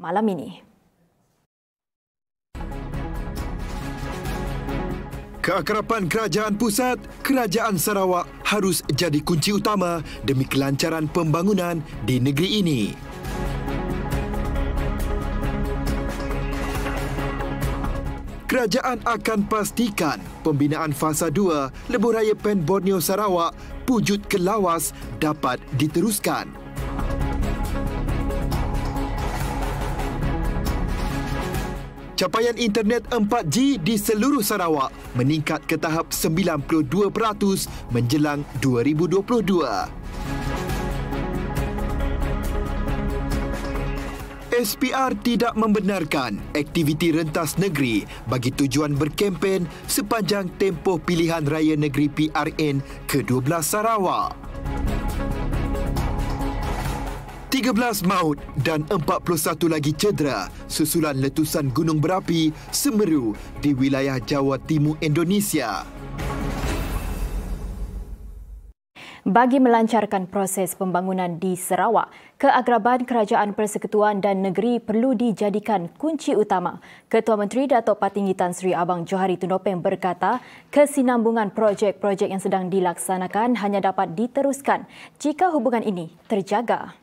malam ini. Keakrapan kerajaan pusat, kerajaan Sarawak harus jadi kunci utama demi kelancaran pembangunan di negeri ini. Kerajaan akan pastikan pembinaan fasa 2 Lebuh Raya Pen Borneo Sarawak Pujut Kelawas dapat diteruskan. capaian internet 4G di seluruh Sarawak meningkat ke tahap 92% menjelang 2022. SPR tidak membenarkan aktiviti rentas negeri bagi tujuan berkempen sepanjang tempoh pilihan raya negeri PRN ke-12 Sarawak. 13 maut dan 41 lagi cedera susulan letusan gunung berapi Semeru di wilayah Jawa Timur Indonesia. Bagi melancarkan proses pembangunan di Sarawak, keagraban Kerajaan Persekutuan dan Negeri perlu dijadikan kunci utama. Ketua Menteri Datuk Patinggi Tan Sri Abang Johari Tunopeng berkata, kesinambungan projek-projek yang sedang dilaksanakan hanya dapat diteruskan jika hubungan ini terjaga.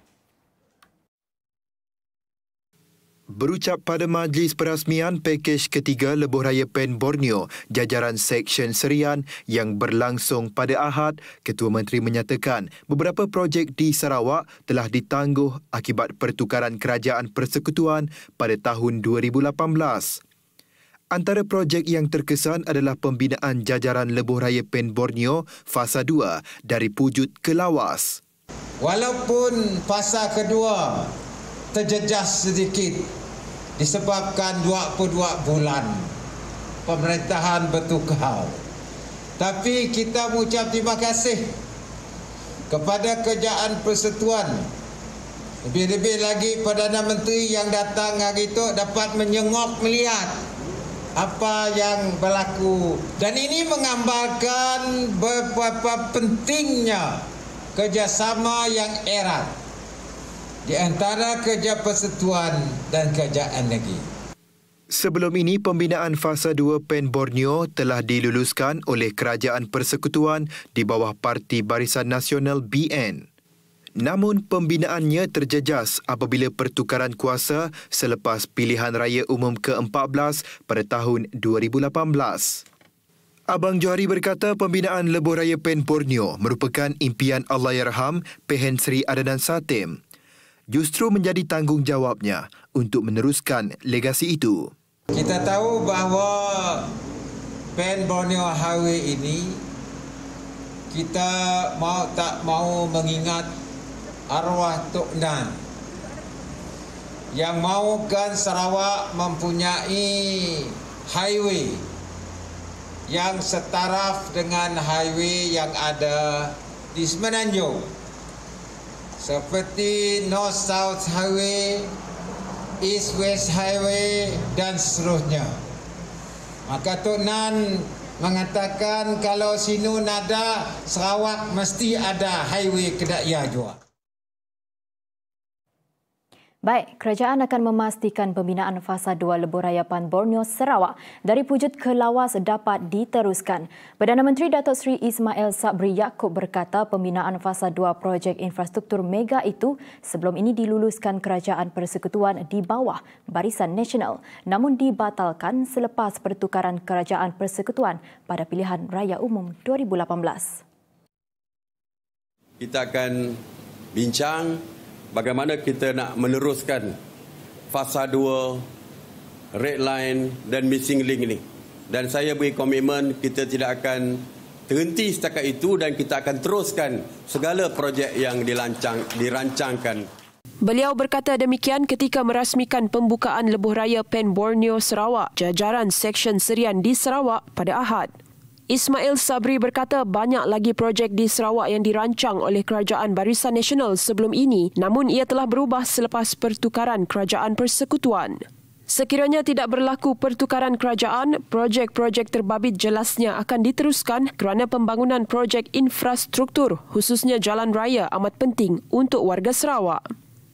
Berucap pada majlis perasmian pakej ketiga Lebuh Raya Pen Borneo jajaran Seksyen Serian yang berlangsung pada Ahad, Ketua Menteri menyatakan beberapa projek di Sarawak telah ditangguh akibat pertukaran kerajaan persekutuan pada tahun 2018. Antara projek yang terkesan adalah pembinaan jajaran Lebuh Raya Pen Borneo fasa 2 dari Pujut ke Lawas. Walaupun fasa kedua terjejas sedikit disebabkan dua per dua bulan pemerintahan bertukar. Tapi kita mengucap terima kasih kepada kerjaan persetuan. Lebih-lebih lagi Perdana Menteri yang datang hari itu dapat menyengok melihat apa yang berlaku. Dan ini mengambarkan beberapa pentingnya kerjasama yang erat di antara kerja persetuan dan kerajaan lagi. Sebelum ini, pembinaan fasa 2 PEN Borneo telah diluluskan oleh Kerajaan Persekutuan di bawah Parti Barisan Nasional BN. Namun pembinaannya terjejas apabila pertukaran kuasa selepas pilihan raya umum ke-14 pada tahun 2018. Abang Johari berkata pembinaan lebuh raya PEN Borneo merupakan impian Allahyarham Pehen Sri Adnan Satim justru menjadi tanggungjawabnya untuk meneruskan legasi itu. Kita tahu bahawa Pen Borneo Highway ini kita mau tak mau mengingat arwah Tok Nan yang mahukan Sarawak mempunyai highway yang setaraf dengan highway yang ada di Semenanjung seperti North South Highway, East West Highway dan seterusnya. Maka Tok Nan mengatakan kalau sini nada Sarawak mesti ada highway kedaya juga. Baik, kerajaan akan memastikan pembinaan fasa 2 lebuh raya Pan Borneo Sarawak dari Pujut ke Lawas dapat diteruskan. Perdana Menteri Datuk Seri Ismail Sabri Yaakob berkata pembinaan fasa 2 projek infrastruktur mega itu sebelum ini diluluskan kerajaan persekutuan di bawah Barisan Nasional namun dibatalkan selepas pertukaran kerajaan persekutuan pada pilihan raya umum 2018. Kita akan bincang bagaimana kita nak meneruskan fasa 2 red line dan missing link ini dan saya beri komitmen kita tidak akan terhenti setakat itu dan kita akan teruskan segala projek yang dilancang dirancangkan Beliau berkata demikian ketika merasmikan pembukaan lebuh raya Pen Borneo Sarawak jajaran Seksyen Serian di Sarawak pada Ahad Ismail Sabri berkata banyak lagi projek di Sarawak yang dirancang oleh Kerajaan Barisan Nasional sebelum ini namun ia telah berubah selepas pertukaran Kerajaan Persekutuan. Sekiranya tidak berlaku pertukaran kerajaan, projek-projek terbabit jelasnya akan diteruskan kerana pembangunan projek infrastruktur khususnya jalan raya amat penting untuk warga Sarawak.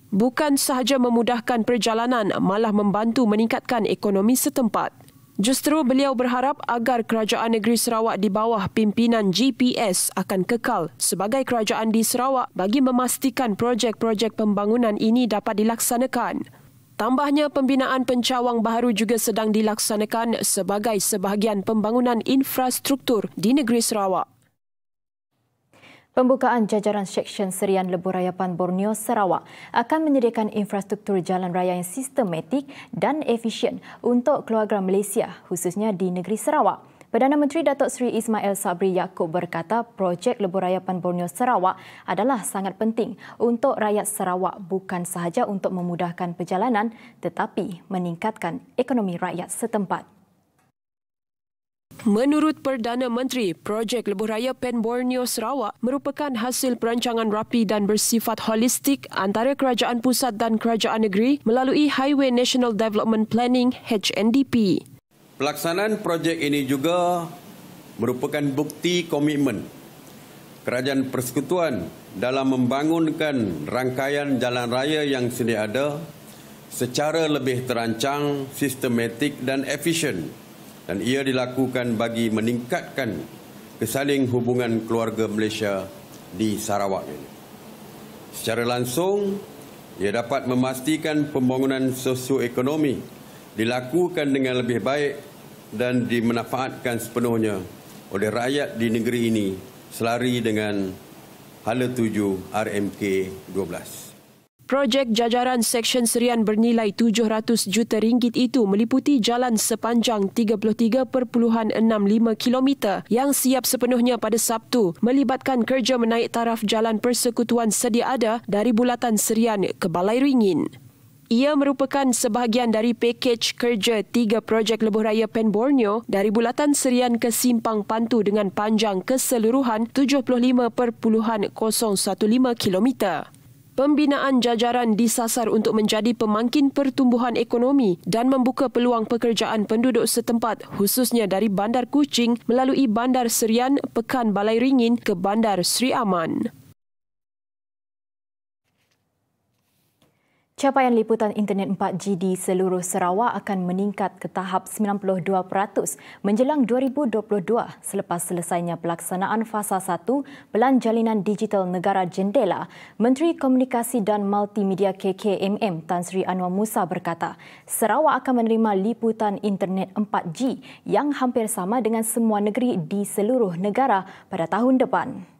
Bukan sahaja memudahkan perjalanan, malah membantu meningkatkan ekonomi setempat. Justru beliau berharap agar kerajaan negeri Sarawak di bawah pimpinan GPS akan kekal sebagai kerajaan di Sarawak bagi memastikan projek-projek pembangunan ini dapat dilaksanakan. Tambahnya pembinaan pencawang baru juga sedang dilaksanakan sebagai sebahagian pembangunan infrastruktur di negeri Sarawak. Pembukaan jajaran Seksyen Serian Leburayapan Borneo Sarawak akan menyediakan infrastruktur jalan raya yang sistematik dan efisien untuk keluarga Malaysia khususnya di negeri Sarawak. Perdana Menteri Datuk Seri Ismail Sabri Yaakob berkata projek Leburayapan Borneo Sarawak adalah sangat penting untuk rakyat Sarawak bukan sahaja untuk memudahkan perjalanan tetapi meningkatkan ekonomi rakyat setempat. Menurut Perdana Menteri, projek lebuh raya Pen Borneo Sarawak merupakan hasil perancangan rapi dan bersifat holistik antara kerajaan pusat dan kerajaan negeri melalui Highway National Development Planning HNDP. Pelaksanaan projek ini juga merupakan bukti komitmen kerajaan persekutuan dalam membangunkan rangkaian jalan raya yang sedia ada secara lebih terancang, sistematik dan efisien dan ia dilakukan bagi meningkatkan kesaling hubungan keluarga Malaysia di Sarawak ini. Secara langsung, ia dapat memastikan pembangunan sosioekonomi dilakukan dengan lebih baik dan dimanfaatkan sepenuhnya oleh rakyat di negeri ini selari dengan hala tuju RMK 12. Projek jajaran Seksyen Serian bernilai 700 juta ringgit itu meliputi jalan sepanjang 33.65 km yang siap sepenuhnya pada Sabtu melibatkan kerja menaik taraf jalan persekutuan sedia ada dari bulatan Serian ke Balai Ringin. Ia merupakan sebahagian dari pakej kerja tiga projek lebuh raya Pen Borneo dari bulatan Serian ke Simpang Pantu dengan panjang keseluruhan 75.015 km pembinaan jajaran disasar untuk menjadi pemangkin pertumbuhan ekonomi dan membuka peluang pekerjaan penduduk setempat khususnya dari Bandar Kuching melalui Bandar Serian, Pekan Balai Ringin ke Bandar Sri Aman. Capaian liputan internet 4G di seluruh Sarawak akan meningkat ke tahap 92% menjelang 2022 selepas selesainya pelaksanaan fasa 1 Pelan Jalinan Digital Negara Jendela. Menteri Komunikasi dan Multimedia KKMM Tan Sri Anwar Musa berkata, Sarawak akan menerima liputan internet 4G yang hampir sama dengan semua negeri di seluruh negara pada tahun depan.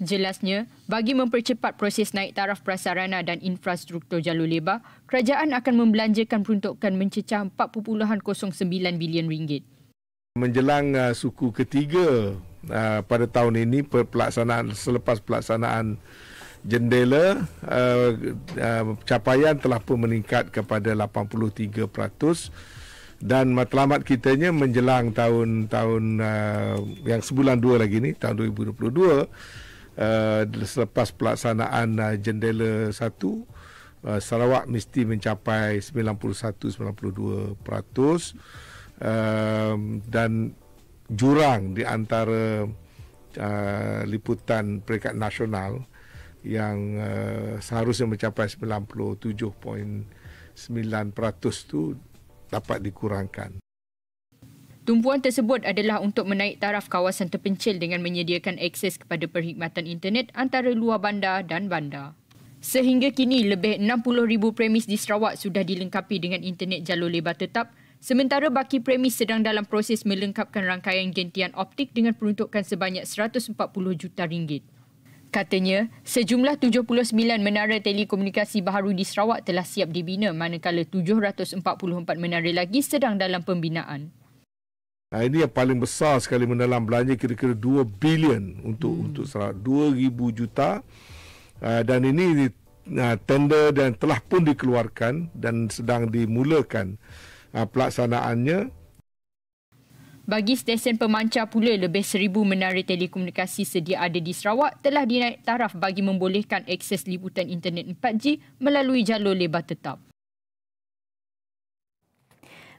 Jelasnya, bagi mempercepat proses naik taraf prasarana dan infrastruktur jalur lebar, kerajaan akan membelanjakan peruntukan mencecah 4.09 bilion ringgit. Menjelang uh, suku ketiga uh, pada tahun ini pelaksanaan selepas pelaksanaan jendela uh, uh, capaian telah pun meningkat kepada 83% dan matlamat kitanya menjelang tahun-tahun uh, yang sebulan dua lagi ni tahun 2022 uh, selepas pelaksanaan uh, jendela Satu uh, Sarawak mesti mencapai 91-92 peratus uh, dan jurang di antara uh, liputan peringkat nasional yang uh, seharusnya mencapai 97.9% peratus tu dapat dikurangkan Tumpuan tersebut adalah untuk menaik taraf kawasan terpencil dengan menyediakan akses kepada perkhidmatan internet antara luar bandar dan bandar. Sehingga kini, lebih 60,000 premis di Sarawak sudah dilengkapi dengan internet jalur lebar tetap sementara baki premis sedang dalam proses melengkapkan rangkaian gentian optik dengan peruntukan sebanyak 140 juta ringgit. Katanya, sejumlah 79 menara telekomunikasi baru di Sarawak telah siap dibina manakala 744 menara lagi sedang dalam pembinaan. Nah, ini yang paling besar sekali mendalam belanja kira-kira 2 bilion untuk hmm. untuk Sarawak 2000 juta uh, dan ini uh, tender dan telah pun dikeluarkan dan sedang dimulakan uh, pelaksanaannya bagi stesen pemancar pula, lebih seribu menara telekomunikasi sedia ada di Sarawak telah dinaik taraf bagi membolehkan akses liputan internet 4G melalui jalur lebar tetap.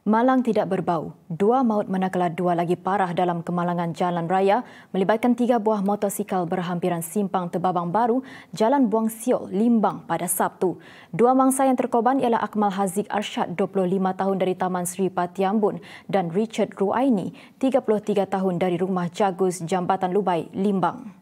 Malang tidak berbau. Dua maut manakala dua lagi parah dalam kemalangan jalan raya melibatkan tiga buah motosikal berhampiran simpang Tebabang Baru, Jalan Buang Siol, Limbang pada Sabtu. Dua mangsa yang terkoban ialah Akmal Haziq Arshad, 25 tahun dari Taman Sri Patiambun dan Richard Ruaini, 33 tahun dari Rumah Jagus, Jambatan Lubai, Limbang.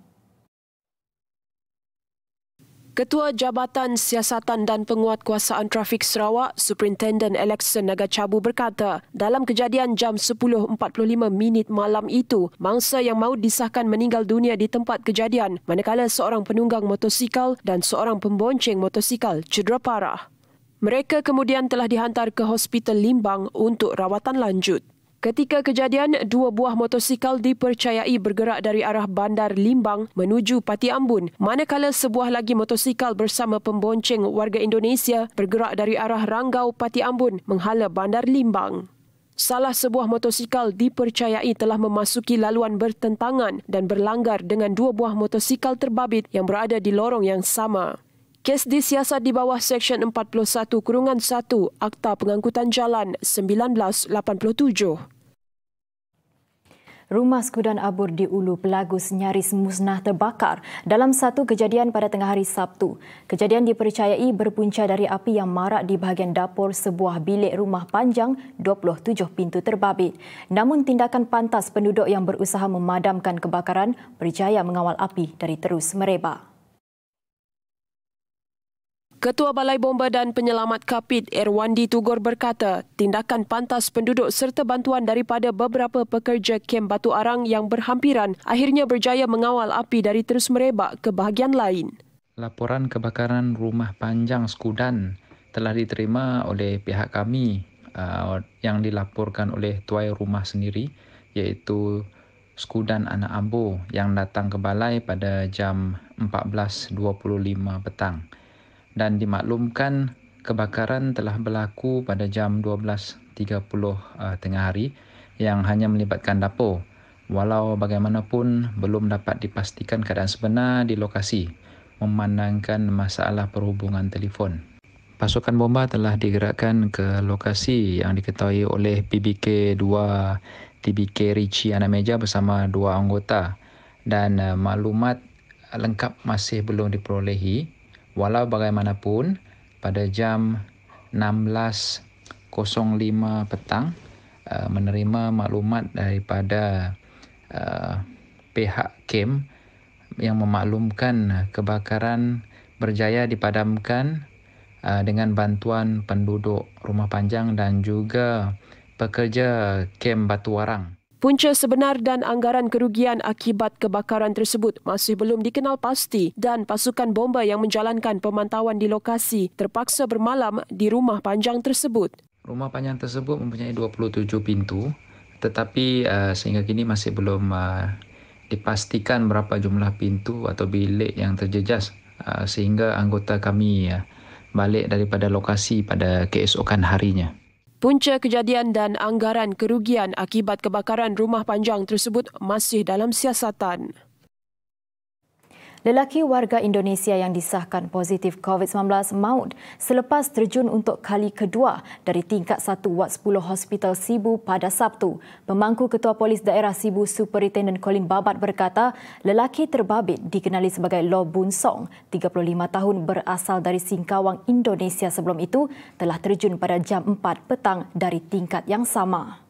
Ketua Jabatan Siasatan dan Penguatkuasaan Trafik Sarawak, Superintendent Alexander Nagachabu berkata, dalam kejadian jam 10.45 minit malam itu, mangsa yang mau disahkan meninggal dunia di tempat kejadian, manakala seorang penunggang motosikal dan seorang pembonceng motosikal cedera parah. Mereka kemudian telah dihantar ke Hospital Limbang untuk rawatan lanjut. Ketika kejadian, dua buah motosikal dipercayai bergerak dari arah Bandar Limbang menuju Pati Ambun, manakala sebuah lagi motosikal bersama pembonceng warga Indonesia bergerak dari arah Ranggau Pati Ambun menghala Bandar Limbang. Salah sebuah motosikal dipercayai telah memasuki laluan bertentangan dan berlanggar dengan dua buah motosikal terbabit yang berada di lorong yang sama. Kes disiasat di bawah Seksyen 41 Kurungan 1 Akta Pengangkutan Jalan 1987. Rumah Skudan Abur di Ulu Pelagus nyaris musnah terbakar dalam satu kejadian pada tengah hari Sabtu. Kejadian dipercayai berpunca dari api yang marak di bahagian dapur sebuah bilik rumah panjang 27 pintu terbabit. Namun tindakan pantas penduduk yang berusaha memadamkan kebakaran berjaya mengawal api dari terus merebak. Ketua Balai Bomba dan Penyelamat Kapit Erwandi Tugor berkata, tindakan pantas penduduk serta bantuan daripada beberapa pekerja kem Batu Arang yang berhampiran akhirnya berjaya mengawal api dari terus merebak ke bahagian lain. Laporan kebakaran rumah panjang Skudan telah diterima oleh pihak kami uh, yang dilaporkan oleh tuai rumah sendiri iaitu Skudan Anak Ambo yang datang ke balai pada jam 14.25 petang dan dimaklumkan kebakaran telah berlaku pada jam 12.30 uh, eh, tengah hari yang hanya melibatkan dapur. Walau bagaimanapun belum dapat dipastikan keadaan sebenar di lokasi memandangkan masalah perhubungan telefon. Pasukan bomba telah digerakkan ke lokasi yang diketahui oleh PBK 2 TBK Ricci Anameja bersama dua anggota dan eh, maklumat lengkap masih belum diperolehi. Walau bagaimanapun, pada jam 16.05 petang, eh, menerima maklumat daripada uh, pihak KEM yang memaklumkan kebakaran berjaya dipadamkan eh, dengan bantuan penduduk rumah panjang dan juga pekerja KEM Batu Warang. Punca sebenar dan anggaran kerugian akibat kebakaran tersebut masih belum dikenal pasti dan pasukan bomba yang menjalankan pemantauan di lokasi terpaksa bermalam di rumah panjang tersebut. Rumah panjang tersebut mempunyai 27 pintu tetapi uh, sehingga kini masih belum uh, dipastikan berapa jumlah pintu atau bilik yang terjejas uh, sehingga anggota kami uh, balik daripada lokasi pada keesokan harinya. Punca kejadian dan anggaran kerugian akibat kebakaran rumah panjang tersebut masih dalam siasatan. Lelaki warga Indonesia yang disahkan positif COVID-19 maut selepas terjun untuk kali kedua dari tingkat 1 Wat 10 Hospital Sibu pada Sabtu. Pemangku Ketua Polis Daerah Sibu Superintendent Colin Babat berkata, lelaki terbabit dikenali sebagai Lo Bun Song, 35 tahun berasal dari Singkawang, Indonesia sebelum itu telah terjun pada jam 4 petang dari tingkat yang sama.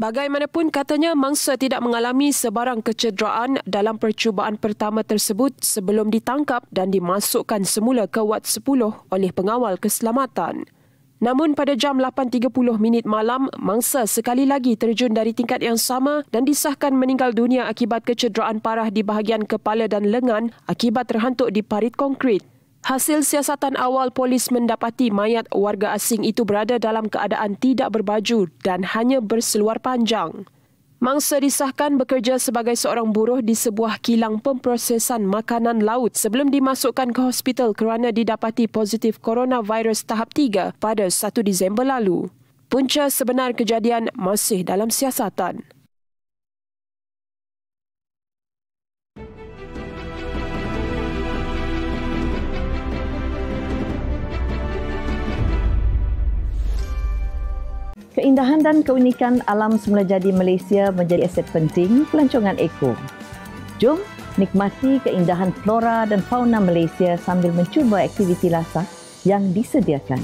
Bagaimanapun katanya mangsa tidak mengalami sebarang kecederaan dalam percubaan pertama tersebut sebelum ditangkap dan dimasukkan semula ke Wat 10 oleh pengawal keselamatan. Namun pada jam 8.30 minit malam, mangsa sekali lagi terjun dari tingkat yang sama dan disahkan meninggal dunia akibat kecederaan parah di bahagian kepala dan lengan akibat terhantuk di parit konkrit. Hasil siasatan awal polis mendapati mayat warga asing itu berada dalam keadaan tidak berbaju dan hanya berseluar panjang. Mangsa disahkan bekerja sebagai seorang buruh di sebuah kilang pemprosesan makanan laut sebelum dimasukkan ke hospital kerana didapati positif coronavirus tahap 3 pada 1 Disember lalu. Punca sebenar kejadian masih dalam siasatan. Keindahan dan keunikan alam semula jadi Malaysia menjadi aset penting pelancongan Eko. Jom nikmati keindahan flora dan fauna Malaysia sambil mencuba aktiviti lasak yang disediakan.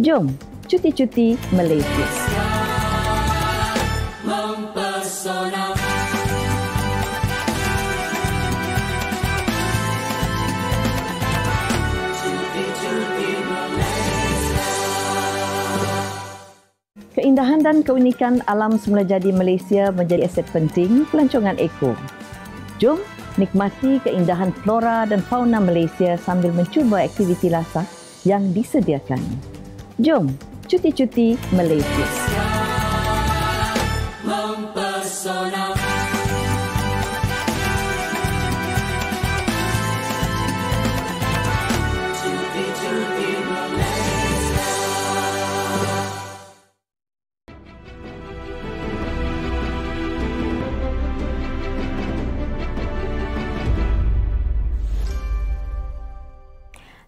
Jom cuti-cuti Malaysia. Mempesona. Keindahan dan keunikan alam semula jadi Malaysia menjadi aset penting pelancongan Eko. Jom nikmati keindahan flora dan fauna Malaysia sambil mencuba aktiviti lasak yang disediakan. Jom cuti-cuti Malaysia. Mempesona.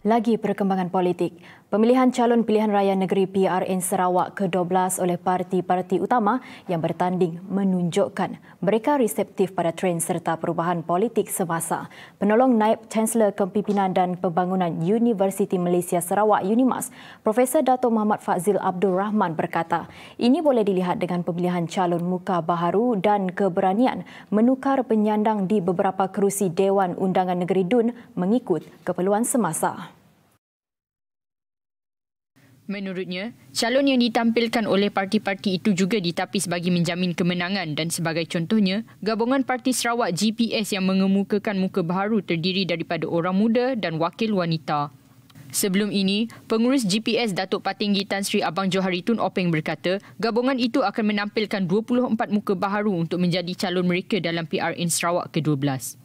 Lagi perkembangan politik, pemilihan calon pilihan raya negeri PRN Sarawak ke-12 oleh parti-parti utama yang bertanding menunjukkan mereka reseptif pada tren serta perubahan politik semasa. Penolong Naib Chancellor Kepimpinan dan Pembangunan Universiti Malaysia Sarawak UNIMAS, Profesor Dato Muhammad Fazil Abdul Rahman berkata, ini boleh dilihat dengan pemilihan calon muka baharu dan keberanian menukar penyandang di beberapa kerusi Dewan Undangan Negeri DUN mengikut keperluan semasa. Menurutnya, calon yang ditampilkan oleh parti-parti itu juga ditapis bagi menjamin kemenangan dan sebagai contohnya, gabungan parti Sarawak GPS yang mengemukakan muka baru terdiri daripada orang muda dan wakil wanita. Sebelum ini, pengurus GPS Datuk Patinggi Tan Sri Abang Johari Tun Openg berkata, gabungan itu akan menampilkan 24 muka baru untuk menjadi calon mereka dalam PRN Sarawak ke-12.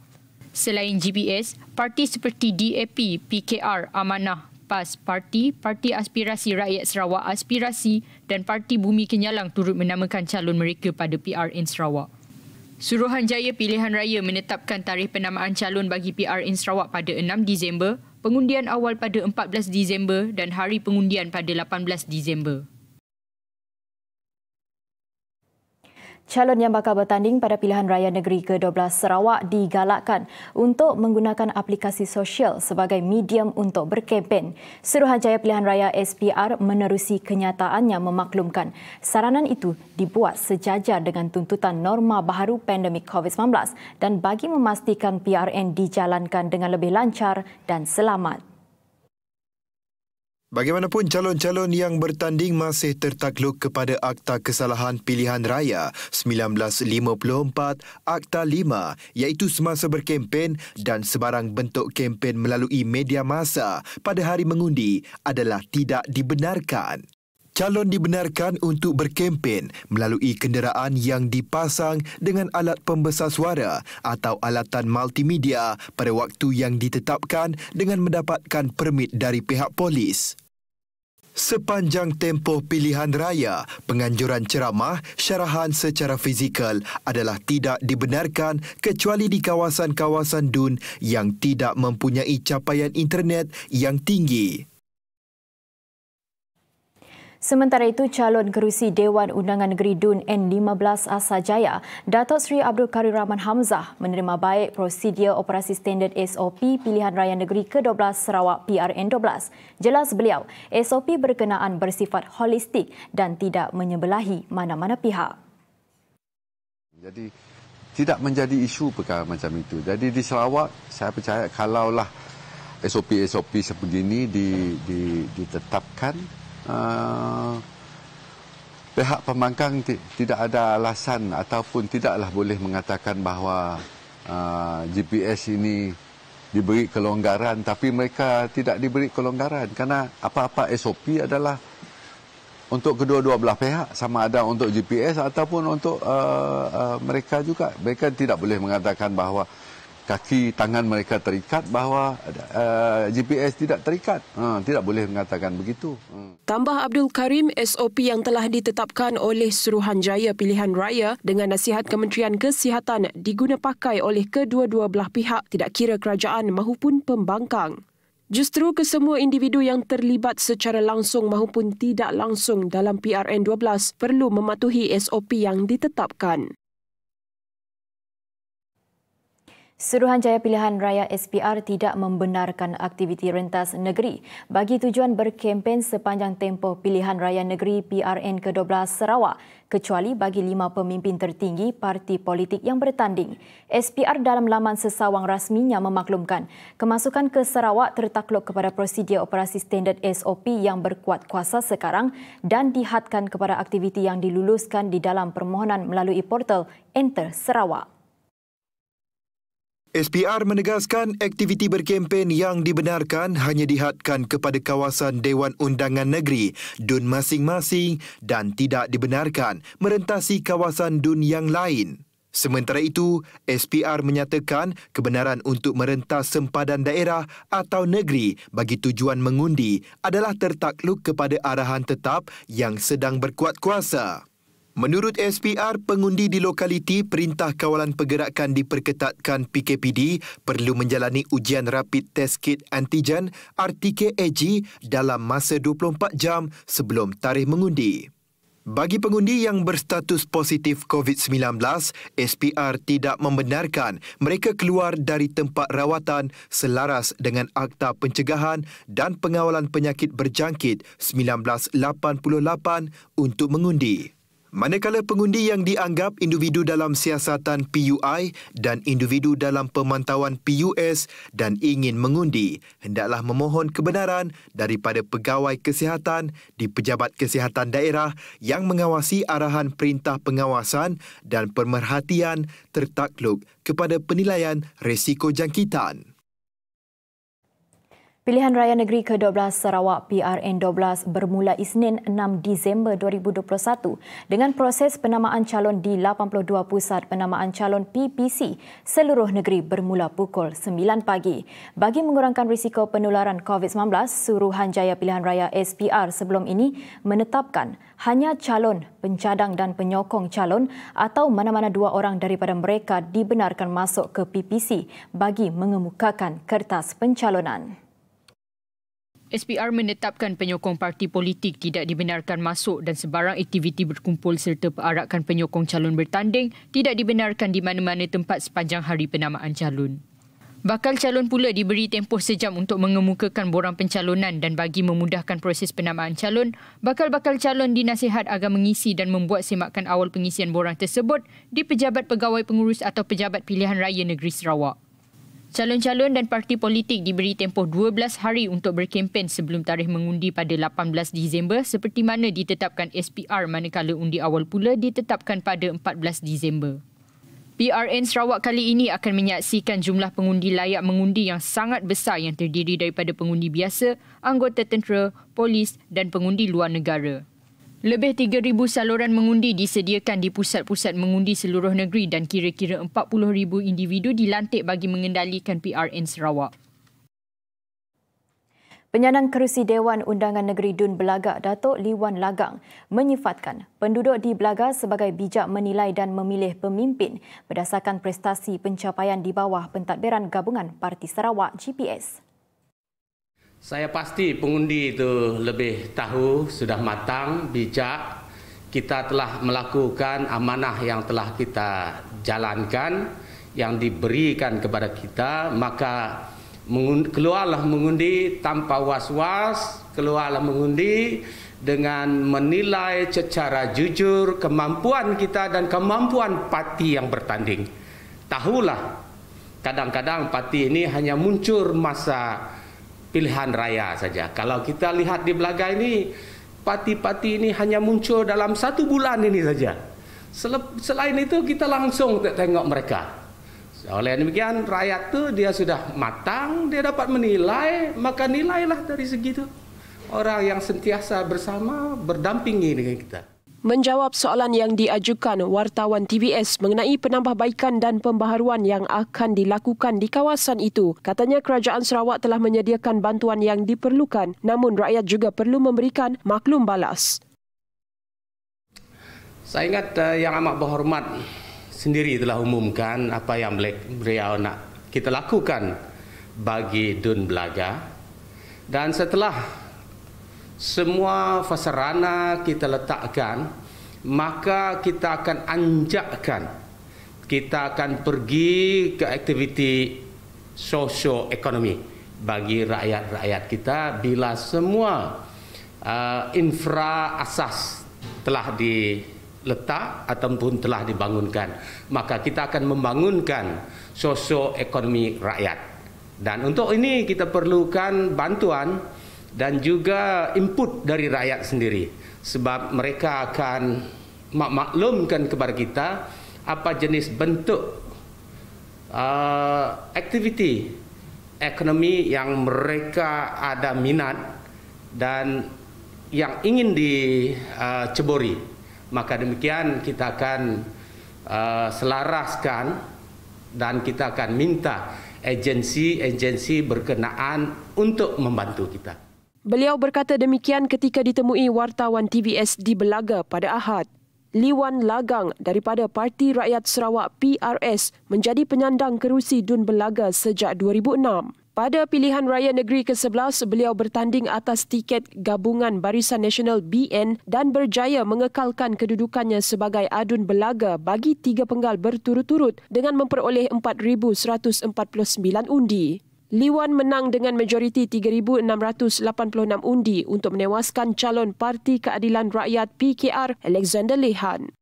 Selain GPS, parti seperti DAP, PKR, Amanah, PAS, Parti, Parti Aspirasi Rakyat Sarawak Aspirasi dan Parti Bumi Kenyalang turut menamakan calon mereka pada PRN Sarawak. Suruhanjaya Pilihan Raya menetapkan tarikh penamaan calon bagi PRN Sarawak pada 6 Disember, pengundian awal pada 14 Disember dan hari pengundian pada 18 Disember. calon yang bakal bertanding pada pilihan raya negeri ke-12 Sarawak digalakkan untuk menggunakan aplikasi sosial sebagai medium untuk berkempen. Suruhanjaya Pilihan Raya SPR menerusi kenyataannya memaklumkan saranan itu dibuat sejajar dengan tuntutan norma baharu pandemik COVID-19 dan bagi memastikan PRN dijalankan dengan lebih lancar dan selamat. Bagaimanapun calon-calon yang bertanding masih tertakluk kepada Akta Kesalahan Pilihan Raya 1954 Akta 5 iaitu semasa berkempen dan sebarang bentuk kempen melalui media masa pada hari mengundi adalah tidak dibenarkan calon dibenarkan untuk berkempen melalui kenderaan yang dipasang dengan alat pembesar suara atau alatan multimedia pada waktu yang ditetapkan dengan mendapatkan permit dari pihak polis. Sepanjang tempoh pilihan raya, penganjuran ceramah syarahan secara fizikal adalah tidak dibenarkan kecuali di kawasan-kawasan dun yang tidak mempunyai capaian internet yang tinggi. Sementara itu, calon gerusi Dewan Undangan Negeri DUN N15 Asajaya Datuk Seri Abdul Karim Rahman Hamzah menerima baik prosedur operasi standard SOP Pilihan Raya Negeri ke-12 Sarawak PRN12. Jelas beliau, SOP berkenaan bersifat holistik dan tidak menyebelahi mana-mana pihak. Jadi, tidak menjadi isu perkara macam itu. Jadi di Sarawak, saya percaya kalaulah SOP-SOP sebegini ditetapkan, Ah, pihak pembangkang tidak ada alasan ataupun tidaklah boleh mengatakan bahawa uh, ah, GPS ini diberi kelonggaran tapi mereka tidak diberi kelonggaran kerana apa-apa SOP adalah untuk kedua-dua belah pihak sama ada untuk GPS ataupun untuk uh, uh, mereka juga mereka tidak boleh mengatakan bahawa kaki tangan mereka terikat bahawa uh, eh, GPS tidak terikat. Uh, tidak boleh mengatakan begitu. Uh. Tambah Abdul Karim, SOP yang telah ditetapkan oleh Suruhanjaya Pilihan Raya dengan nasihat Kementerian Kesihatan diguna pakai oleh kedua-dua belah pihak tidak kira kerajaan maupun pembangkang. Justru kesemua individu yang terlibat secara langsung maupun tidak langsung dalam PRN 12 perlu mematuhi SOP yang ditetapkan. Suruhanjaya Pilihan Raya SPR tidak membenarkan aktiviti rentas negeri bagi tujuan berkempen sepanjang tempoh Pilihan Raya Negeri PRN ke-12 Sarawak kecuali bagi lima pemimpin tertinggi parti politik yang bertanding. SPR dalam laman sesawang rasminya memaklumkan kemasukan ke Sarawak tertakluk kepada prosedur operasi standard SOP yang berkuat kuasa sekarang dan dihadkan kepada aktiviti yang diluluskan di dalam permohonan melalui portal Enter Sarawak. SPR menegaskan aktiviti berkempen yang dibenarkan hanya dihadkan kepada kawasan Dewan Undangan Negeri, DUN masing-masing dan tidak dibenarkan merentasi kawasan DUN yang lain. Sementara itu, SPR menyatakan kebenaran untuk merentas sempadan daerah atau negeri bagi tujuan mengundi adalah tertakluk kepada arahan tetap yang sedang berkuat kuasa. Menurut SPR, pengundi di lokaliti Perintah Kawalan Pergerakan Diperketatkan PKPD perlu menjalani ujian rapid test kit antigen RTK-AG dalam masa 24 jam sebelum tarikh mengundi. Bagi pengundi yang berstatus positif COVID-19, SPR tidak membenarkan mereka keluar dari tempat rawatan selaras dengan Akta Pencegahan dan Pengawalan Penyakit Berjangkit 1988 untuk mengundi. Manakala pengundi yang dianggap individu dalam siasatan PUI dan individu dalam pemantauan PUS dan ingin mengundi, hendaklah memohon kebenaran daripada pegawai kesihatan di Pejabat Kesihatan Daerah yang mengawasi arahan perintah pengawasan dan pemerhatian tertakluk kepada penilaian risiko jangkitan. Pilihan Raya Negeri ke-12 Sarawak PRN12 bermula Isnin 6 Disember 2021 dengan proses penamaan calon di 82 pusat penamaan calon PPC seluruh negeri bermula pukul 9 pagi. Bagi mengurangkan risiko penularan COVID-19, Suruhanjaya Pilihan Raya SPR sebelum ini menetapkan hanya calon, pencadang dan penyokong calon atau mana-mana dua orang daripada mereka dibenarkan masuk ke PPC bagi mengemukakan kertas pencalonan. SPR menetapkan penyokong parti politik tidak dibenarkan masuk dan sebarang aktiviti berkumpul serta perarakan penyokong calon bertanding tidak dibenarkan di mana-mana tempat sepanjang hari penamaan calon. Bakal calon pula diberi tempoh sejam untuk mengemukakan borang pencalonan dan bagi memudahkan proses penamaan calon, bakal-bakal calon dinasihat agar mengisi dan membuat semakan awal pengisian borang tersebut di Pejabat Pegawai Pengurus atau Pejabat Pilihan Raya Negeri Sarawak. Calon-calon dan parti politik diberi tempoh 12 hari untuk berkempen sebelum tarikh mengundi pada 18 Disember seperti mana ditetapkan SPR manakala undi awal pula ditetapkan pada 14 Disember. PRN Sarawak kali ini akan menyaksikan jumlah pengundi layak mengundi yang sangat besar yang terdiri daripada pengundi biasa, anggota tentera, polis dan pengundi luar negara. Lebih 3,000 saluran mengundi disediakan di pusat-pusat mengundi seluruh negeri dan kira-kira 40,000 individu dilantik bagi mengendalikan PRN Sarawak. Penyandang kerusi Dewan Undangan Negeri Dun Belaga, Datuk Liwan Lagang, menyifatkan penduduk di Belaga sebagai bijak menilai dan memilih pemimpin berdasarkan prestasi pencapaian di bawah pentadbiran gabungan Parti Sarawak GPS. Saya pasti pengundi itu lebih tahu, sudah matang, bijak. Kita telah melakukan amanah yang telah kita jalankan, yang diberikan kepada kita, maka mengundi, keluarlah mengundi tanpa was-was, keluarlah mengundi dengan menilai secara jujur kemampuan kita dan kemampuan parti yang bertanding. Tahulah, kadang-kadang parti ini hanya muncul masa pilihan raya saja. Kalau kita lihat di belaga ini, parti-parti ini hanya muncul dalam satu bulan ini saja. Selain itu kita langsung tengok mereka. Oleh demikian rakyat tu dia sudah matang, dia dapat menilai, maka nilailah dari segitu orang yang sentiasa bersama berdampingi dengan kita. Menjawab soalan yang diajukan wartawan TBS mengenai penambahbaikan dan pembaharuan yang akan dilakukan di kawasan itu, katanya kerajaan Sarawak telah menyediakan bantuan yang diperlukan, namun rakyat juga perlu memberikan maklum balas. Saya ingat uh, yang amat berhormat sendiri telah umumkan apa yang beliau nak kita lakukan bagi Dun Belaga. Dan setelah semua fasarana kita letakkan maka kita akan anjakkan kita akan pergi ke aktiviti sosio ekonomi bagi rakyat-rakyat kita bila semua uh, infra asas telah diletak ataupun telah dibangunkan maka kita akan membangunkan sosio ekonomi rakyat dan untuk ini kita perlukan bantuan dan juga input dari rakyat sendiri sebab mereka akan mak maklumkan kepada kita apa jenis bentuk uh, aktiviti ekonomi yang mereka ada minat dan yang ingin diceburi uh, maka demikian kita akan uh, selaraskan dan kita akan minta agensi-agensi berkenaan untuk membantu kita Beliau berkata demikian ketika ditemui wartawan TVS di Belaga pada Ahad. Liwan Lagang daripada Parti Rakyat Sarawak PRS menjadi penyandang kerusi Dun Belaga sejak 2006. Pada pilihan raya negeri ke-11, beliau bertanding atas tiket gabungan Barisan Nasional BN dan berjaya mengekalkan kedudukannya sebagai adun belaga bagi tiga penggal berturut-turut dengan memperoleh 4,149 undi. Li Wan menang dengan majoriti 3,686 undi untuk menewaskan calon Parti Keadilan Rakyat PKR Alexander Lehan.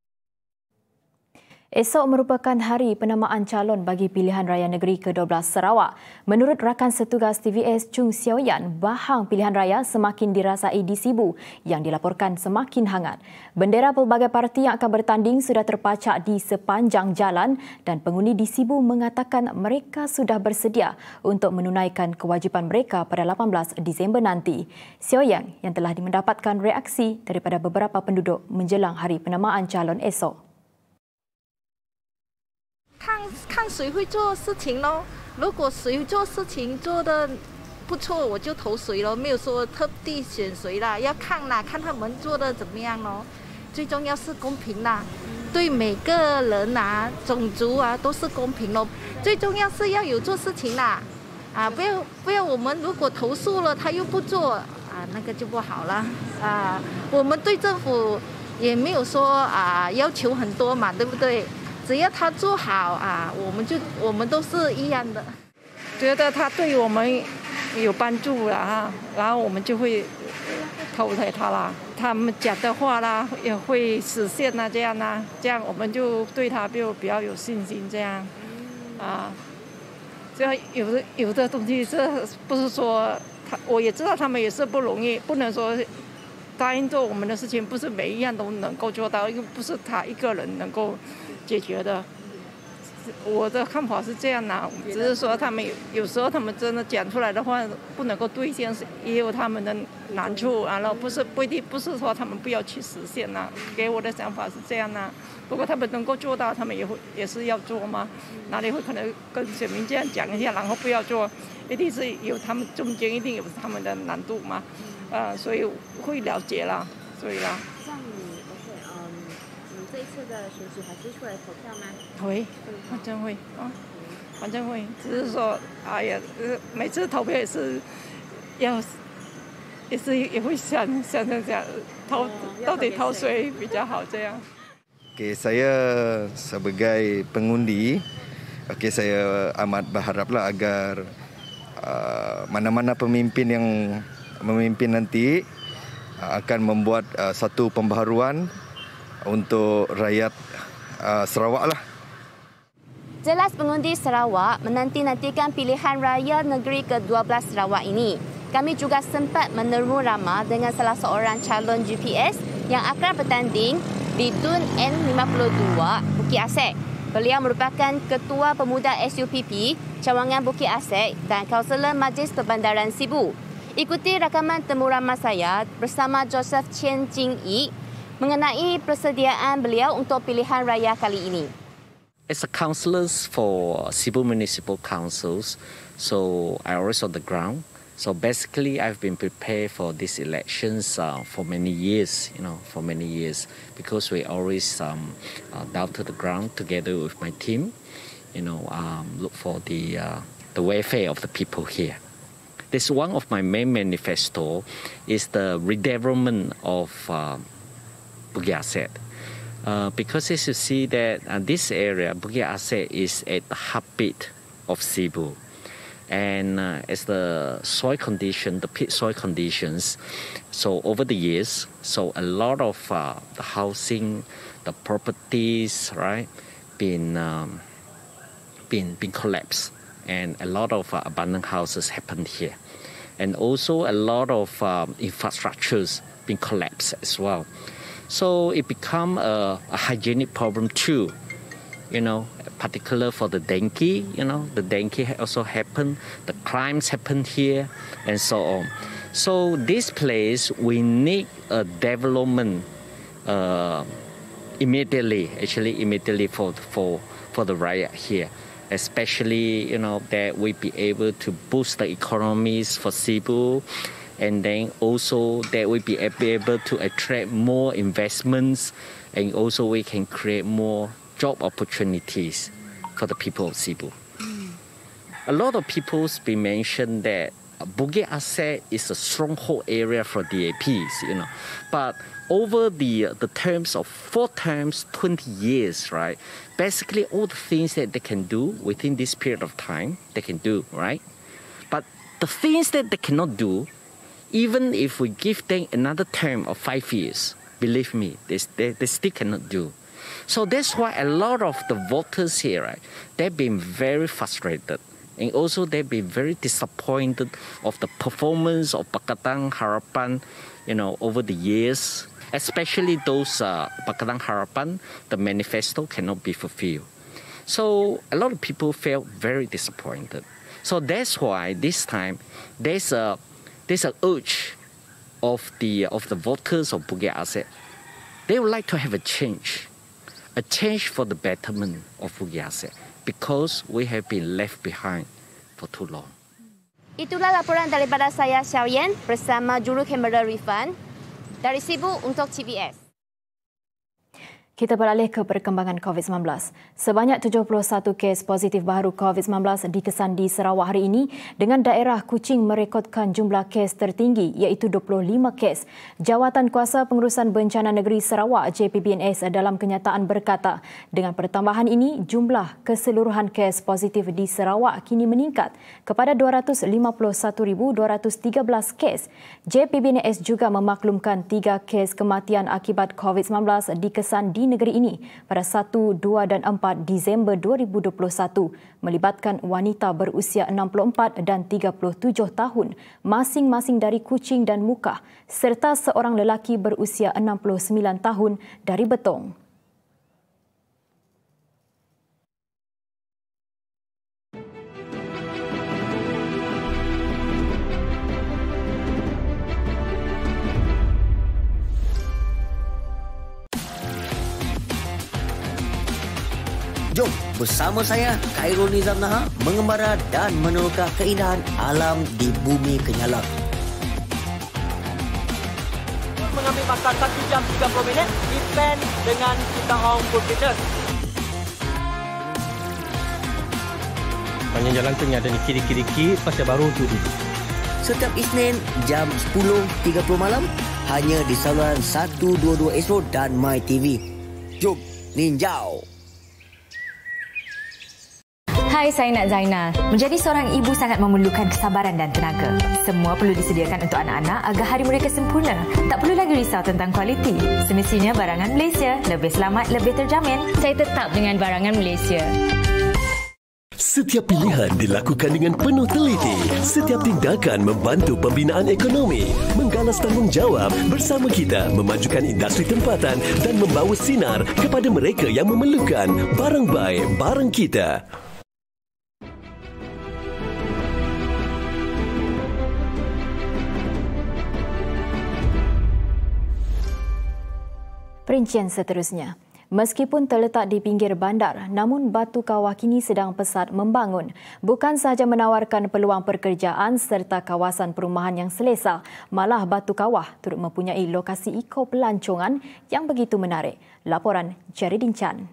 Esok merupakan hari penamaan calon bagi pilihan raya negeri ke-12 Sarawak. Menurut rakan setugas TVS Chung Xiaoyan, bahang pilihan raya semakin dirasai di Sibu yang dilaporkan semakin hangat. Bendera pelbagai parti yang akan bertanding sudah terpacak di sepanjang jalan dan pengundi di Sibu mengatakan mereka sudah bersedia untuk menunaikan kewajipan mereka pada 18 Disember nanti. Xiaoyan yang telah mendapatkan reaksi daripada beberapa penduduk menjelang hari penamaan calon esok. 看看谁会做事情咯。如果谁做事情做的不错，我就投谁了，没有说特地选谁啦，要看啦，看他们做的怎么样咯。最重要是公平啦，对每个人啊、种族啊都是公平咯。最重要是要有做事情啦，啊，不要不要我们如果投诉了他又不做啊，那个就不好了啊。我们对政府也没有说啊要求很多嘛，对不对？只要他做好啊，我们就我们都是一样的，觉得他对我们有帮助了啊，然后我们就会投胎他啦。他们讲的话啦，也会实现呐，这样呐，这样我们就对他就比较有信心，这样啊。这样有的有的东西，是不是说他，我也知道他们也是不容易，不能说答应做我们的事情，不是每一样都能够做到，又不是他一个人能够。解决的，我的看法是这样的，只是说他们有时候他们真的讲出来的话不能够兑现，是也有他们的难处。完了，不是不一定不是说他们不要去实现呐。给我的想法是这样的，不过他们能够做到，他们也会也是要做吗？哪里会可能跟选民这样讲一下，然后不要做？一定是有他们中间一定有他们的难度吗？啊，所以会了解啦，所以啦。学习还是出来投票吗？会，反正会，哦，反正会，只是说，哎呀，每次投票也是要，也是也会想想想想，投、哦、到底投谁比较好这样。Okay, saya sebagai pengundi, okay, saya amat berharaplah agar uh, mana-mana uh, pemimpin yang memimpin nanti uh, akan membuat uh, satu pembaharuan untuk rakyat uh, Sarawak lah. Jelas pengundi Sarawak menanti-nantikan pilihan raya negeri ke-12 Sarawak ini. Kami juga sempat meneru ramah dengan salah seorang calon GPS yang akan bertanding di Tun N52 Bukit Asek. Beliau merupakan ketua pemuda SUPP cawangan Bukit Asek dan kaunselor Majlis Perbandaran Sibu. Ikuti rakaman temu ramah saya bersama Joseph Chen Jing Yi mengenai persediaan beliau untuk pilihan raya kali ini. As a councillors for Cebu Municipal Councils, so I always on the ground. So basically, I've been prepared for these elections uh, for many years, you know, for many years, because we always um, uh, down to the ground together with my team, you know, um, look for the, uh, the welfare of the people here. This one of my main manifesto is the redevelopment of uh, Bukit Uh, because as you see that uh, this area, Bukit Asset is at the heartbeat of Cebu. And uh, as the soil condition, the pit soil conditions, so over the years, so a lot of uh, the housing, the properties, right, been um, been been collapsed, and a lot of uh, abandoned houses happened here, and also a lot of um, infrastructures been collapsed as well. So it become a, a hygienic problem too. You know, particular for the dengue, you know, the dengue also happened, the crimes happened here, and so on. So this place, we need a development uh, immediately, actually immediately for, for, for the riot here. Especially, you know, that we be able to boost the economies for Cebu, and then also that will be able to attract more investments and also we can create more job opportunities for the people of Cebu. A lot of people have been mentioned that Bukit Asset is a stronghold area for DAPs, you know. But over the the terms of four terms, 20 years, right? Basically, all the things that they can do within this period of time, they can do, right? But the things that they cannot do, even if we give them another term of five years, believe me, they, they, they still cannot do. So that's why a lot of the voters here, right, they've been very frustrated. And also they've been very disappointed of the performance of Pakatan Harapan, you know, over the years. Especially those uh, Pakatan Harapan, the manifesto cannot be fulfilled. So a lot of people felt very disappointed. So that's why this time there's a there's an urge of the, of the voters of Bukit Asset. They would like to have a change, a change for the betterment of Bukit Asset because we have been left behind for too long. Itulah laporan daripada saya Xiao Yan bersama juru kamera Rifan dari Sibu untuk TBS. Kita beralih ke perkembangan COVID-19. Sebanyak 71 kes positif baru COVID-19 dikesan di Sarawak hari ini dengan daerah Kuching merekodkan jumlah kes tertinggi iaitu 25 kes. Jawatan Kuasa Pengurusan Bencana Negeri Sarawak JPBNS dalam kenyataan berkata dengan pertambahan ini jumlah keseluruhan kes positif di Sarawak kini meningkat kepada 251,213 kes. JPBNS juga memaklumkan 3 kes kematian akibat COVID-19 dikesan di negeri ini pada 1, 2 dan 4 Disember 2021 melibatkan wanita berusia 64 dan 37 tahun masing-masing dari Kuching dan Mukah serta seorang lelaki berusia 69 tahun dari Betong. Jom bersama saya Khairul Nizam Naha mengembara dan menerka keindahan alam di bumi kenyalak. Mengambil masa 1 jam 30 minit depend dengan kita orang computer. Panjang jalan tu ni ada ni kiri-kiri kiri pasal baru tu ni. Setiap Isnin jam 10.30 malam hanya di saluran 122 Astro dan MyTV. Jom ninjau! Hai, saya Nat Zainal. Menjadi seorang ibu sangat memerlukan kesabaran dan tenaga. Semua perlu disediakan untuk anak-anak agar hari mereka sempurna. Tak perlu lagi risau tentang kualiti. Semestinya barangan Malaysia lebih selamat, lebih terjamin. Saya tetap dengan barangan Malaysia. Setiap pilihan dilakukan dengan penuh teliti. Setiap tindakan membantu pembinaan ekonomi. Menggalas tanggungjawab bersama kita memajukan industri tempatan dan membawa sinar kepada mereka yang memerlukan. Barang baik, barang kita. Perincian seterusnya. Meskipun terletak di pinggir bandar, namun Batu Kawah kini sedang pesat membangun. Bukan sahaja menawarkan peluang pekerjaan serta kawasan perumahan yang selesa, malah Batu Kawah turut mempunyai lokasi eko pelancongan yang begitu menarik. Laporan Jari Dinchan.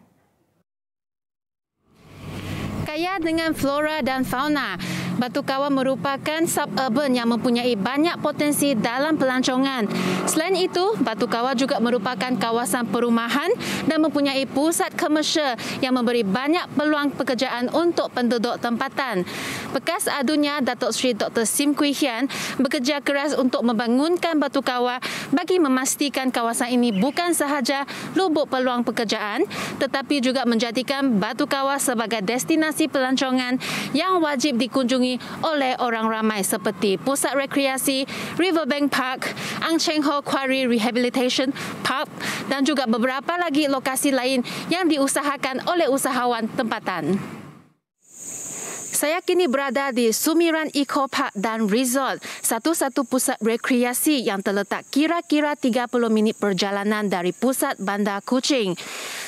Kaya dengan flora dan fauna, Batu Kawan merupakan suburban yang mempunyai banyak potensi dalam pelancongan. Selain itu, Batu Kawan juga merupakan kawasan perumahan dan mempunyai pusat komersial yang memberi banyak peluang pekerjaan untuk penduduk tempatan. Bekas adunya Datuk Sri Dr. Sim Kui Hian bekerja keras untuk membangunkan Batu Kawan bagi memastikan kawasan ini bukan sahaja lubuk peluang pekerjaan tetapi juga menjadikan Batu Kawan sebagai destinasi pelancongan yang wajib dikunjungi dikunjungi oleh orang ramai seperti Pusat Rekreasi, Riverbank Park, Ang Cheng Ho Quarry Rehabilitation Park dan juga beberapa lagi lokasi lain yang diusahakan oleh usahawan tempatan. Saya kini berada di Sumiran Eco Park dan Resort, satu-satu pusat rekreasi yang terletak kira-kira 30 minit perjalanan dari pusat bandar Kuching.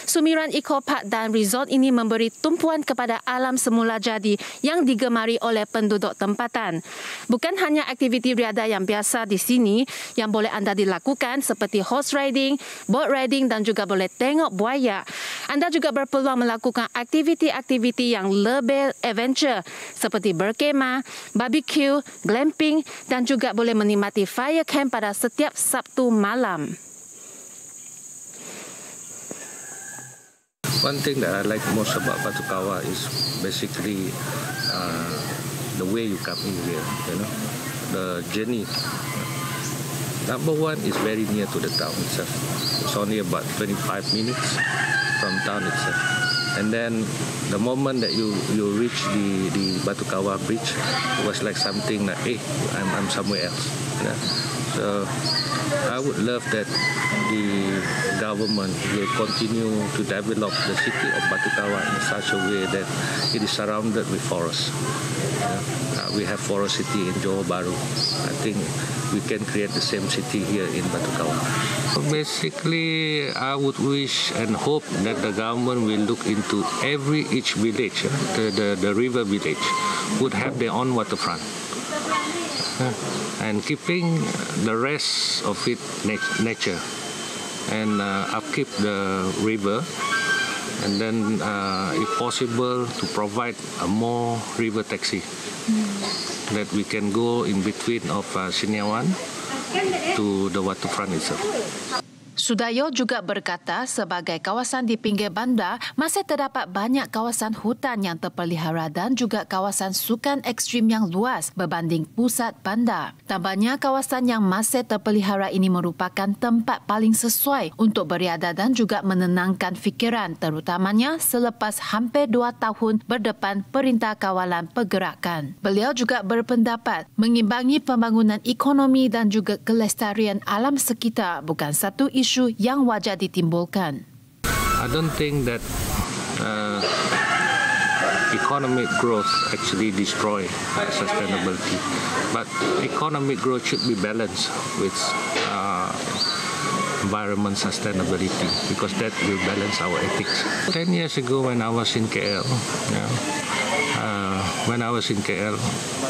Sumiran Eco Park dan resort ini memberi tumpuan kepada alam semula jadi yang digemari oleh penduduk tempatan. Bukan hanya aktiviti riada yang biasa di sini yang boleh anda dilakukan seperti horse riding, boat riding dan juga boleh tengok buaya. Anda juga berpeluang melakukan aktiviti-aktiviti yang lebih adventure seperti berkemah, barbecue, glamping dan juga boleh menikmati fire camp pada setiap Sabtu malam. One thing that I like most about Batukawa is basically uh, the way you come in here, you know, the journey. Number one is very near to the town itself. It's only about 25 minutes from town itself. and then the moment that you you reach the the Batu Kawa bridge was like something like hey I'm, I'm somewhere else yeah. so I would love that the government will continue to develop the city of Batu in such a way that it is surrounded with forests. yeah. uh, we have forest city in Johor Bahru I think we can create the same city here in Batu Kawa Basically, I would wish and hope that the government will look into every each village, the, the, the river village, would have their own waterfront. And keeping the rest of it nature and uh, upkeep the river and then uh, if possible to provide a more river taxi mm. that we can go in between of uh, to the waterfront itself. Sudayo juga berkata sebagai kawasan di pinggir bandar masih terdapat banyak kawasan hutan yang terpelihara dan juga kawasan sukan ekstrim yang luas berbanding pusat bandar. Tambahnya kawasan yang masih terpelihara ini merupakan tempat paling sesuai untuk beriada dan juga menenangkan fikiran terutamanya selepas hampir dua tahun berdepan perintah kawalan pergerakan. Beliau juga berpendapat mengimbangi pembangunan ekonomi dan juga kelestarian alam sekitar bukan satu isu isu yang wajar ditimbulkan. I don't think that uh, economic growth actually destroy sustainability, but economic growth should be balanced with uh, environment sustainability because that will balance our ethics. Ten years ago when I was in KL, yeah, when I was in KL,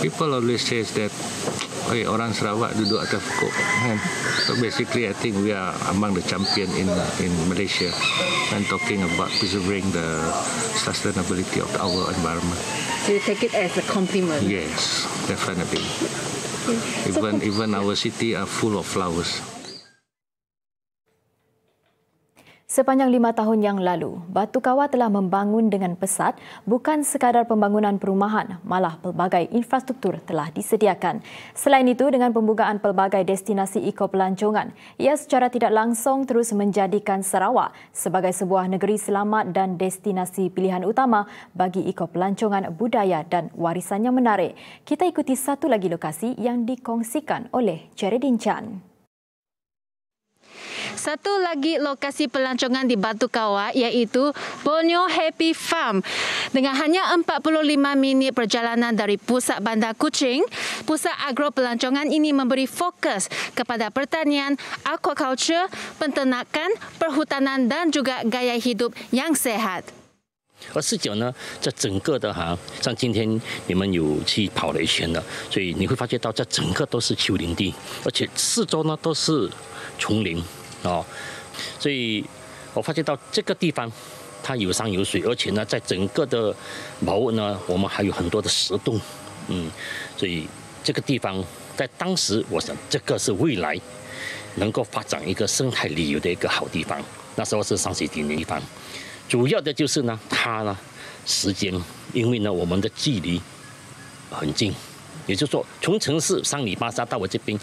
people always says that, hey, orang Sarawak duduk atas pokok. Kan? So basically, I think we are among the champion in in Malaysia when talking about preserving the sustainability of our environment. So you take it as a compliment? Yes, definitely. Even, even our city are full of flowers. Sepanjang lima tahun yang lalu, Batu Kawa telah membangun dengan pesat bukan sekadar pembangunan perumahan, malah pelbagai infrastruktur telah disediakan. Selain itu, dengan pembukaan pelbagai destinasi pelancongan, ia secara tidak langsung terus menjadikan Sarawak sebagai sebuah negeri selamat dan destinasi pilihan utama bagi pelancongan budaya dan warisan yang menarik. Kita ikuti satu lagi lokasi yang dikongsikan oleh Jeredin Chan. Satu lagi lokasi pelancongan di Batu Kawak iaitu Bonyo Happy Farm. Dengan hanya 45 minit perjalanan dari pusat bandar Kuching, pusat agro pelancongan ini memberi fokus kepada pertanian, aquaculture, penternakan, perhutanan dan juga gaya hidup yang sehat. 而四九呢，在整个的哈，像今天你们有去跑了一圈的，所以你会发觉到这整个都是丘陵地，而且四周呢都是丛林。Uh, 哦，所以，我发现到这个地方，它有山有水，而且呢，在整个的毛呢，我们还有很多的石洞，嗯，所以这个地方在当时，我想这个是未来能够发展一个生态旅游的一个好地方。那时候是三十几年地方，主要的就是呢，它呢时间，因为呢我们的距离很近，也就是说从城市三里巴沙到我这边。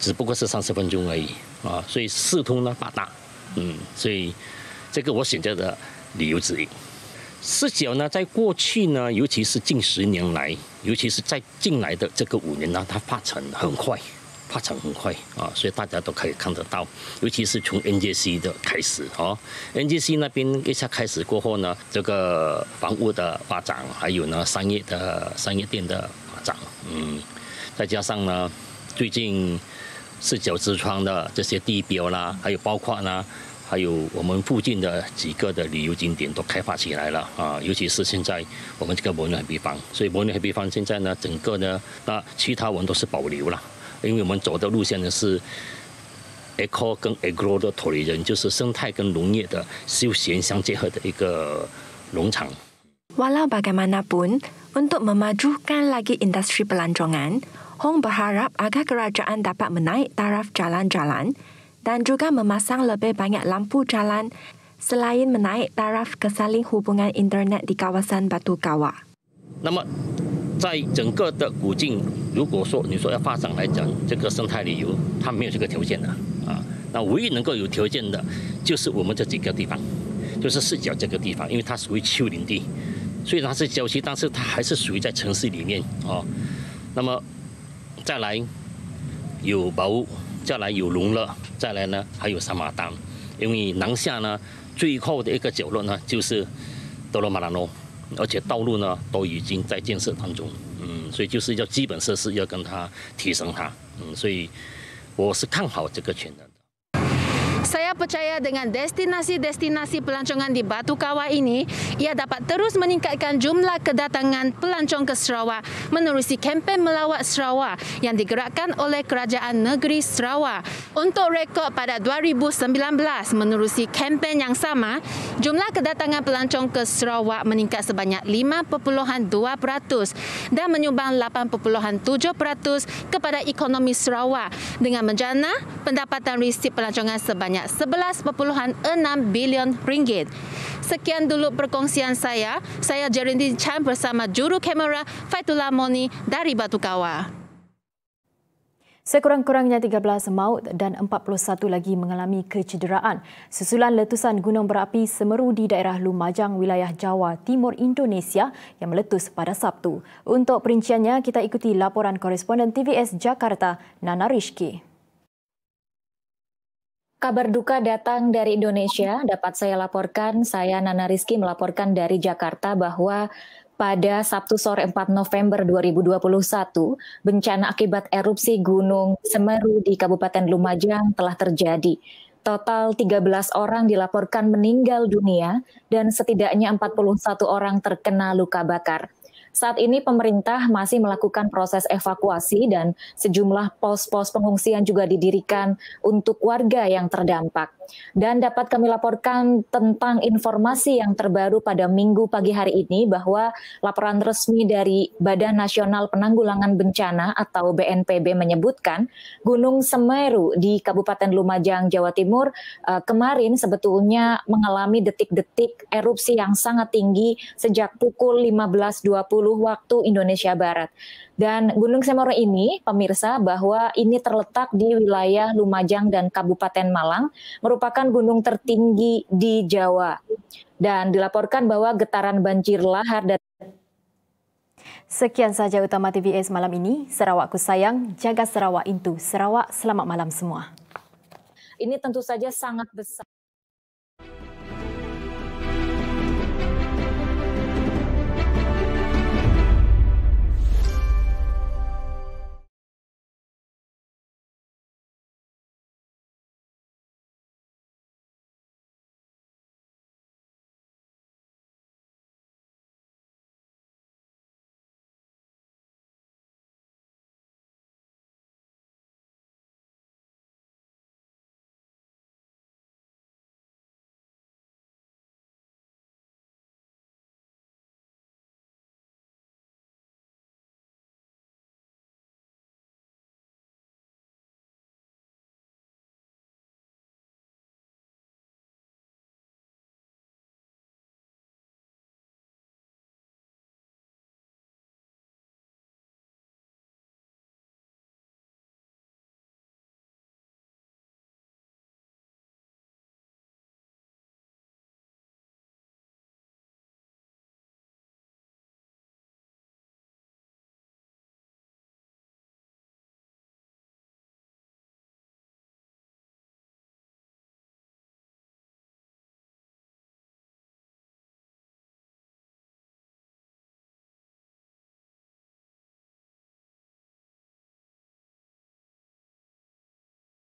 只不过是三十分钟而已啊，所以四通呢八达，嗯，所以这个我选择的理由之一。四角呢，在过去呢，尤其是近十年来，尤其是在近来的这个五年呢，它发展很快，发展很快啊，所以大家都可以看得到，尤其是从 NJC 的开始哦，NJC 那边一下开始过后呢，这个房屋的发展，还有呢商业的商业店的发展，嗯，再加上呢，最近。四角之窗的这些地标啦，还有包括呢，还有我们附近的几个的旅游景点都开发起来了啊！尤其是现在我们这个摩宁黑皮所以摩宁黑皮现在呢，整个呢，那其他我们都是保留了，因为我们走的路线呢是 eco 跟 agro 的脱离人，就是生态跟农业的休闲相结合的一个农场。Walau bagaimana pun untuk memajukan lagi industri pelancongan. Hong berharap agar kerajaan dapat menaik taraf jalan-jalan dan juga memasang lebih banyak lampu jalan selain menaik taraf kesaling hubungan internet di kawasan Batu Kawa. Nama 在整个的古晋，如果说你说要发展来讲，这个生态旅游它没有这个条件的啊。那唯一能够有条件的，就是我们这几个地方，就是四角这个地方，因为它属于丘陵地，虽然它是郊区，但是它还是属于在城市里面哦、啊。那么。再来有宝，再来有龙了，再来呢还有三马丹，因为南下呢最后的一个角落呢就是德罗马拉咯，而且道路呢都已经在建设当中，嗯，所以就是要基本设施要跟它提升它，嗯，所以我是看好这个群的。Saya percaya dengan destinasi-destinasi pelancongan di Batu Kawah ini, ia dapat terus meningkatkan jumlah kedatangan pelancong ke Sarawak menerusi kempen melawat Sarawak yang digerakkan oleh Kerajaan Negeri Sarawak. Untuk rekod pada 2019 menerusi kempen yang sama, jumlah kedatangan pelancong ke Sarawak meningkat sebanyak 5.2% dan menyumbang 8.7% kepada ekonomi Sarawak dengan menjana pendapatan resip pelancongan sebanyak sebanyak 11.6 bilion ringgit. Sekian dulu perkongsian saya. Saya Geraldine Chan bersama juru kamera Faitullah Moni dari Batu Kawa. Sekurang-kurangnya 13 maut dan 41 lagi mengalami kecederaan susulan letusan gunung berapi Semeru di daerah Lumajang, wilayah Jawa Timur Indonesia yang meletus pada Sabtu. Untuk perinciannya, kita ikuti laporan koresponden TVS Jakarta, Nana Rizki. Kabar duka datang dari Indonesia. Dapat saya laporkan, saya Nana Rizky melaporkan dari Jakarta bahwa pada Sabtu sore 4 November 2021, bencana akibat erupsi Gunung Semeru di Kabupaten Lumajang telah terjadi. Total 13 orang dilaporkan meninggal dunia dan setidaknya 41 orang terkena luka bakar. Saat ini pemerintah masih melakukan proses evakuasi dan sejumlah pos-pos pengungsian juga didirikan untuk warga yang terdampak. Dan dapat kami laporkan tentang informasi yang terbaru pada minggu pagi hari ini bahwa laporan resmi dari Badan Nasional Penanggulangan Bencana atau BNPB menyebutkan Gunung Semeru di Kabupaten Lumajang, Jawa Timur eh, kemarin sebetulnya mengalami detik-detik erupsi yang sangat tinggi sejak pukul 15.20 10 waktu Indonesia Barat. Dan Gunung Semeru ini, pemirsa, bahwa ini terletak di wilayah Lumajang dan Kabupaten Malang, merupakan gunung tertinggi di Jawa. Dan dilaporkan bahwa getaran banjir lahar dan Sekian saja utama TVS malam ini. Sarawakku sayang, jaga Sarawak itu. Sarawak, selamat malam semua. Ini tentu saja sangat besar.